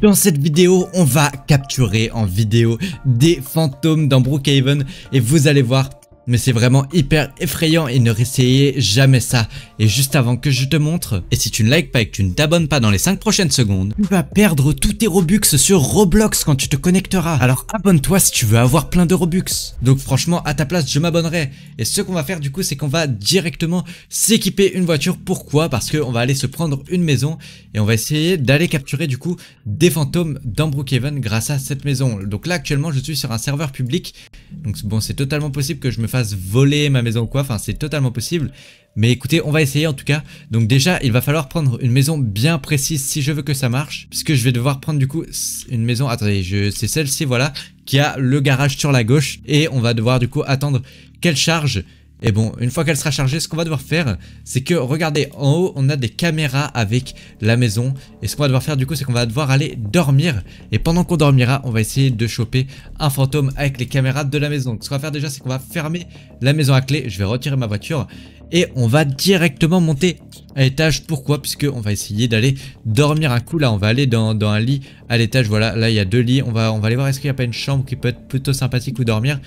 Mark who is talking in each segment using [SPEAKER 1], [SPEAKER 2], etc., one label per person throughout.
[SPEAKER 1] Dans cette vidéo, on va capturer en vidéo des fantômes dans Brookhaven et vous allez voir mais c'est vraiment hyper effrayant et ne réessayez jamais ça. Et juste avant que je te montre, et si tu ne likes pas et que tu ne t'abonnes pas dans les 5 prochaines secondes, tu vas perdre tous tes Robux sur Roblox quand tu te connecteras. Alors abonne-toi si tu veux avoir plein de Robux. Donc franchement, à ta place, je m'abonnerai. Et ce qu'on va faire du coup, c'est qu'on va directement s'équiper une voiture. Pourquoi Parce qu'on va aller se prendre une maison et on va essayer d'aller capturer du coup des fantômes dans Brookhaven grâce à cette maison. Donc là actuellement, je suis sur un serveur public. Donc bon, c'est totalement possible que je me fasse voler ma maison ou quoi, enfin c'est totalement possible. Mais écoutez, on va essayer en tout cas. Donc déjà, il va falloir prendre une maison bien précise si je veux que ça marche. Puisque je vais devoir prendre du coup une maison, attendez, je... c'est celle-ci voilà, qui a le garage sur la gauche. Et on va devoir du coup attendre qu'elle charge et bon, une fois qu'elle sera chargée, ce qu'on va devoir faire, c'est que, regardez, en haut, on a des caméras avec la maison. Et ce qu'on va devoir faire, du coup, c'est qu'on va devoir aller dormir. Et pendant qu'on dormira, on va essayer de choper un fantôme avec les caméras de la maison. Donc, ce qu'on va faire déjà, c'est qu'on va fermer la maison à clé. Je vais retirer ma voiture et on va directement monter à l'étage. Pourquoi Puisque on va essayer d'aller dormir un coup. Là, on va aller dans, un lit à l'étage. Voilà, là, il y a deux lits. On va, on va aller voir est-ce qu'il n'y a pas une chambre qui peut être plutôt sympathique ou dormir.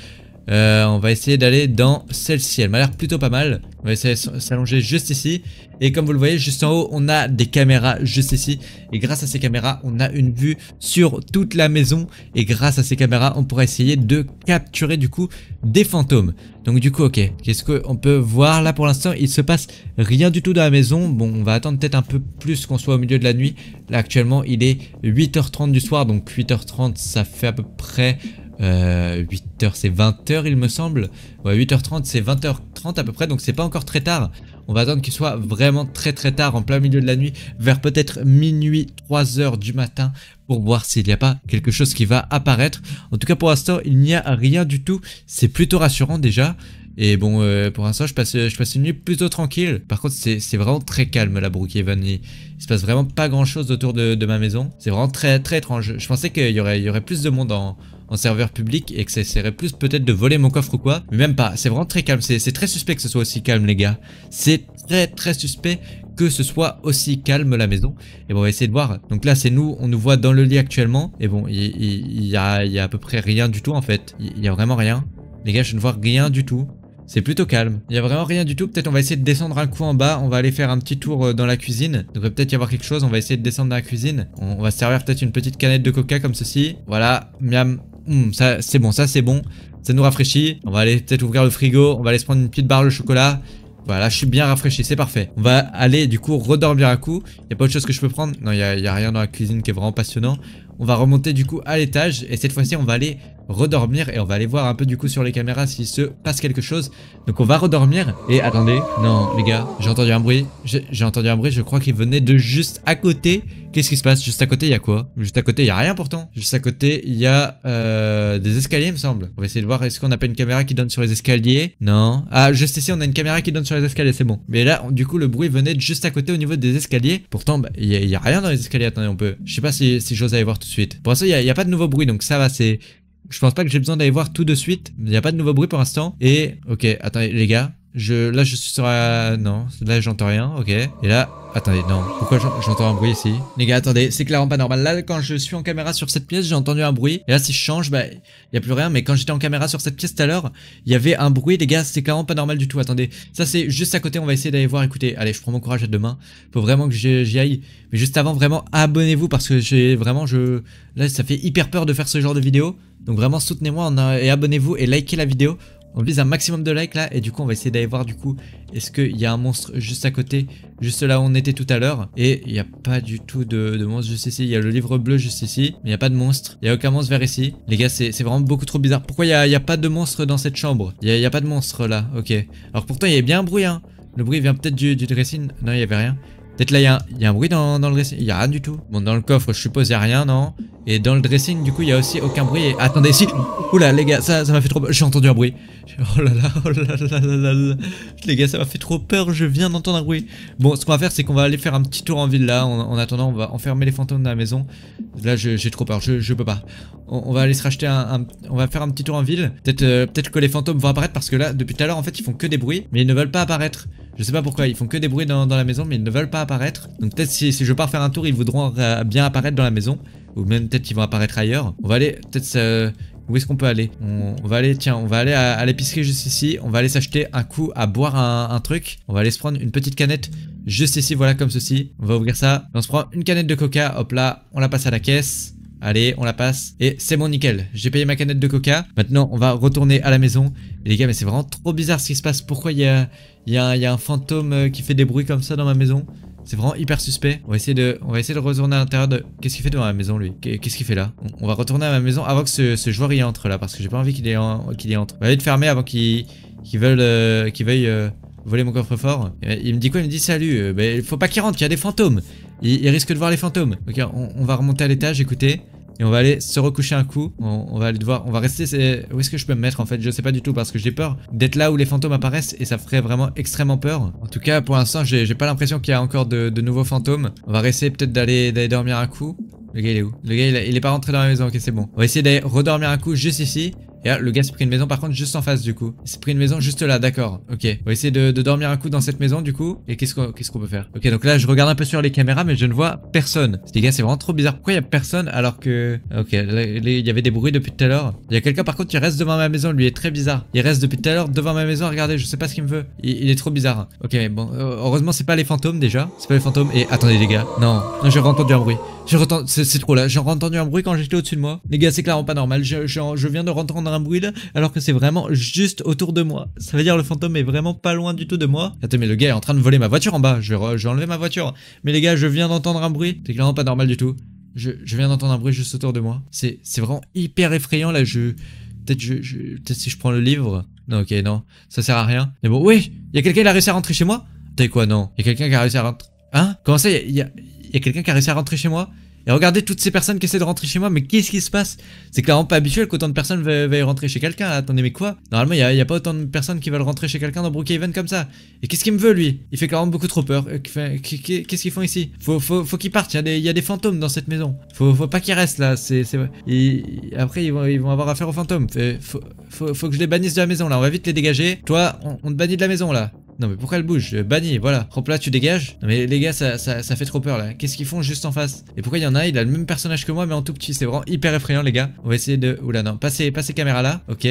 [SPEAKER 1] Euh, on va essayer d'aller dans celle-ci. Elle m'a l'air plutôt pas mal. On va essayer de s'allonger juste ici. Et comme vous le voyez, juste en haut, on a des caméras juste ici. Et grâce à ces caméras, on a une vue sur toute la maison. Et grâce à ces caméras, on pourra essayer de capturer du coup des fantômes. Donc du coup, ok. Qu'est-ce qu'on peut voir là pour l'instant Il se passe rien du tout dans la maison. Bon, on va attendre peut-être un peu plus qu'on soit au milieu de la nuit. Là, actuellement, il est 8h30 du soir. Donc 8h30, ça fait à peu près... 8h, euh, c'est 20h il me semble. Ouais, 8h30, c'est 20h30 à peu près, donc c'est pas encore très tard. On va attendre qu'il soit vraiment très très tard, en plein milieu de la nuit, vers peut-être minuit, 3h du matin, pour voir s'il n'y a pas quelque chose qui va apparaître. En tout cas, pour l'instant, il n'y a rien du tout. C'est plutôt rassurant déjà. Et bon, euh, pour l'instant, je passe, je passe une nuit plutôt tranquille. Par contre, c'est vraiment très calme la Brookhaven. Il, il se passe vraiment pas grand chose autour de, ma maison. C'est vraiment très très étrange. Je pensais qu'il y aurait, plus de monde en, serveur public et que ça serait plus peut-être de voler mon coffre ou quoi. Mais même pas, c'est vraiment très calme, c'est très suspect que ce soit aussi calme les gars. C'est très très suspect que ce soit aussi calme la maison. Et bon, on va essayer de voir. Donc là, c'est nous, on nous voit dans le lit actuellement. Et bon, il y, a, à peu près rien du tout en fait. Il y, y a vraiment rien. Les gars, je ne vois rien du tout. C'est plutôt calme. Il n'y a vraiment rien du tout. Peut-être on va essayer de descendre un coup en bas. On va aller faire un petit tour euh, dans la cuisine. Il devrait peut-être y avoir quelque chose. On va essayer de descendre dans la cuisine. On va se servir peut-être une petite canette de coca comme ceci. Voilà, miam. Hmm, ça c'est bon, ça c'est bon. Ça nous rafraîchit. On va aller peut-être ouvrir le frigo. On va aller se prendre une petite barre de chocolat. Voilà, je suis bien rafraîchi, c'est parfait. On va aller du coup redormir un coup. Il n'y a pas autre chose que je peux prendre. Non, il n'y a, a, rien dans la cuisine qui est vraiment passionnant. On va remonter du coup à l'étage et cette fois-ci on va aller redormir et on va aller voir un peu du coup sur les caméras s'il se passe quelque chose. Donc on va redormir et attendez, non les gars, j'ai entendu un bruit, j'ai entendu un bruit, je crois qu'il venait de juste à côté. Qu'est-ce qui se passe Juste à côté il y a quoi Juste à côté il y a rien pourtant. Juste à côté il y a euh, des escaliers il me semble. On va essayer de voir est-ce qu'on n'a pas une caméra qui donne sur les escaliers Non. Ah juste ici on a une caméra qui donne sur les escaliers, c'est bon. Mais là du coup le bruit venait de juste à côté au niveau des escaliers. Pourtant bah, il bah, y, a rien dans les escaliers, attendez on peut... Je sais pas si, si j'ose voir tout pour l'instant, il n'y a, pas de nouveau bruit, donc ça va, c'est... Je pense pas que j'ai besoin d'aller voir tout de suite. Il n'y a pas de nouveau bruit pour l'instant. Et, ok, attendez, les gars. Je, là, je suis sur... la... non, là, j'entends rien, ok. Et là, attendez, non. Pourquoi j'entends un bruit ici Les gars, attendez, c'est clairement pas normal. Là, quand je suis en caméra sur cette pièce, j'ai entendu un bruit. Et là, si je change, bah, y a plus rien. Mais quand j'étais en caméra sur cette pièce tout à l'heure, il y avait un bruit, les gars, c'est clairement pas normal du tout. Attendez, ça, c'est juste à côté, on va essayer d'aller voir. Écoutez, allez, je prends mon courage à demain. Faut vraiment que j'y aille. Mais juste avant, vraiment, abonnez-vous parce que j'ai vraiment, je... Là, ça fait hyper peur de faire ce genre de vidéo. Donc vraiment, soutenez-moi et abonnez-vous et likez la vidéo. On vise un maximum de likes là et du coup on va essayer d'aller voir du coup est-ce qu'il y a un monstre juste à côté, juste là où on était tout à l'heure. Et il n'y a pas du tout de, monstre juste ici, il y a le livre bleu juste ici, mais il n'y a pas de monstre, il n'y a aucun monstre vers ici. Les gars c'est vraiment beaucoup trop bizarre. Pourquoi il n'y a, pas de monstre dans cette chambre Il n'y a, pas de monstre là, ok. Alors pourtant il y a bien un bruit hein. Le bruit vient peut-être du, dressing, non il n'y avait rien. Peut-être là, il y, y, a un bruit dans, dans le dressing. Il n'y a rien du tout. Bon, dans le coffre, je suppose, il n'y a rien, non et dans le dressing, du coup, il y a aussi aucun bruit. Attendez, si Oula, les gars, ça, ça m'a fait trop peur. J'ai entendu un bruit. Oh là là, oh là là là là là. Les gars, ça m'a fait trop peur. Je viens d'entendre un bruit. Bon, ce qu'on va faire, c'est qu'on va aller faire un petit tour en ville là. En, attendant, on va enfermer les fantômes dans la maison. Là, j'ai trop peur. Je, je peux pas. On, va aller se racheter un, On va faire un petit tour en ville. Peut-être euh, peut-être que les fantômes vont apparaître parce que là, depuis tout à l'heure, en fait, ils font que des bruits. Mais ils ne veulent pas apparaître. Je sais pas pourquoi, ils font que des bruits dans, la maison, mais ils ne veulent pas apparaître. Donc peut-être si, je pars faire un tour, ils voudront euh, bien apparaître dans la maison ou même peut-être qu'ils vont apparaître ailleurs. On va aller peut-être... où est-ce qu'on peut aller on, va aller, tiens, on va aller à, l'épicerie juste ici. On va aller s'acheter un coup à boire un, truc. On va aller se prendre une petite canette juste ici, voilà, comme ceci. On va ouvrir ça. On se prend une canette de coca, hop là, on la passe à la caisse. Allez, on la passe. Et c'est bon, nickel. J'ai payé ma canette de coca. Maintenant, on va retourner à la maison. les gars, mais c'est vraiment trop bizarre ce qui se passe. Pourquoi il y y, y a, un fantôme euh, qui fait des bruits comme ça dans ma maison c'est vraiment hyper suspect. On va essayer de, on va essayer de retourner à l'intérieur de... Qu'est-ce qu'il fait devant la maison, lui Qu'est-ce qu'il fait là on, va retourner à ma maison avant que ce, joueur y entre, là, parce que j'ai pas envie qu'il y, entre. On va aller le fermer avant qu'il veuille, euh, voler mon coffre-fort. Il me dit quoi Il me dit « Salut, Il euh, ben, faut pas qu'il rentre, il y a des fantômes !» Il, risque de voir les fantômes. Ok, on, on va remonter à l'étage, écoutez. Et on va aller se recoucher un coup. On, va aller devoir... On va rester... Où est-ce que je peux me mettre en fait Je sais pas du tout parce que j'ai peur d'être là où les fantômes apparaissent et ça ferait vraiment extrêmement peur. En tout cas, pour l'instant, j'ai pas l'impression qu'il y a encore de, nouveaux fantômes. On va essayer peut-être d'aller dormir un coup. Le gars il est où Le gars il, il, est pas rentré dans la maison, ok c'est bon. On va essayer d'aller redormir un coup juste ici et le gars s'est pris une maison par contre juste en face du coup. Il s'est pris une maison juste là, d'accord. Ok. On va essayer de, dormir un coup dans cette maison du coup. Et qu'est-ce qu'on qu'est-ce qu'on peut faire Ok, donc là je regarde un peu sur les caméras mais je ne vois personne. Les gars, c'est vraiment trop bizarre. Pourquoi il y a personne alors que... Ok, il y avait des bruits depuis tout à l'heure. Il y a quelqu'un par contre qui reste devant ma maison, lui est très bizarre. Il reste depuis tout à l'heure devant ma maison, regardez, je sais pas ce qu'il me veut. Il, est trop bizarre. Ok, bon, euh, heureusement c'est pas les fantômes déjà. C'est pas les fantômes. Et attendez les gars. Non, non j'ai entendu un bruit. J'ai c'est trop là, j'ai entendu un bruit quand j'étais au-dessus de moi. Les gars, c'est clairement pas normal, je, viens de rentrer un bruit là, alors que c'est vraiment juste autour de moi. Ça veut dire le fantôme est vraiment pas loin du tout de moi. Attends, mais le gars est en train de voler ma voiture en bas, je vais, ma voiture. Mais les gars, je viens d'entendre un bruit, c'est clairement pas normal du tout. Je, viens d'entendre un bruit juste autour de moi. C'est vraiment hyper effrayant là, je... Peut-être si je prends le livre. Non, ok, non, ça sert à rien. Mais bon, oui, il y a quelqu'un qui a réussi à rentrer chez moi. T'es quoi, non Il y a quelqu'un qui a réussi à rentrer... Hein Comment ça, il y a il y a quelqu'un qui a réussi à rentrer chez moi. Et regardez toutes ces personnes qui essaient de rentrer chez moi, mais qu'est-ce qui se passe C'est clairement pas habituel qu'autant de personnes veuillent rentrer chez quelqu'un. Attendez, mais quoi Normalement, il n'y a, a, pas autant de personnes qui veulent rentrer chez quelqu'un dans Brookhaven comme ça. Et qu'est-ce qu'il me veut, lui Il fait clairement beaucoup trop peur. Euh, qu'est-ce qu'ils font ici Faut, faut, qu'ils partent, il y, a des fantômes dans cette maison. Faut, pas qu'ils restent là, c'est... Après, ils vont, ils vont avoir affaire aux fantômes. Faut, que je les bannisse de la maison, là. On va vite les dégager. Toi, on te bannit de la maison, là. Non mais pourquoi elle bouge euh, Banni, voilà. Hop là, tu dégages. Non mais les gars, ça, ça, fait trop peur là. Qu'est-ce qu'ils font juste en face Et pourquoi il y en a Il a le même personnage que moi mais en tout petit. C'est vraiment hyper effrayant les gars. On va essayer de... Oula non, passez, ces, caméra là. Ok.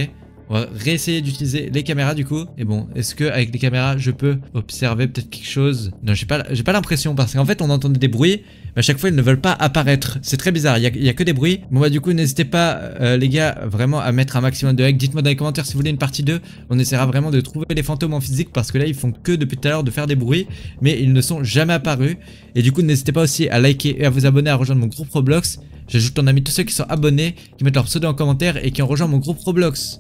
[SPEAKER 1] On va réessayer d'utiliser les caméras du coup. Et bon, est-ce que avec les caméras, je peux observer peut-être quelque chose Non, j'ai pas, pas l'impression parce qu'en fait, on entendait des bruits, mais à chaque fois, ils ne veulent pas apparaître. C'est très bizarre. Il y, a, que des bruits. Bon bah du coup, n'hésitez pas, euh, les gars, vraiment à mettre un maximum de likes Dites-moi dans les commentaires si vous voulez une partie 2. On essaiera vraiment de trouver les fantômes en physique parce que là, ils font que depuis tout à l'heure de faire des bruits, mais ils ne sont jamais apparus. Et du coup, n'hésitez pas aussi à liker et à vous abonner, à rejoindre mon groupe Roblox. J'ajoute en ami tous ceux qui sont abonnés, qui mettent leur pseudo en commentaire et qui ont rejoint mon groupe Roblox.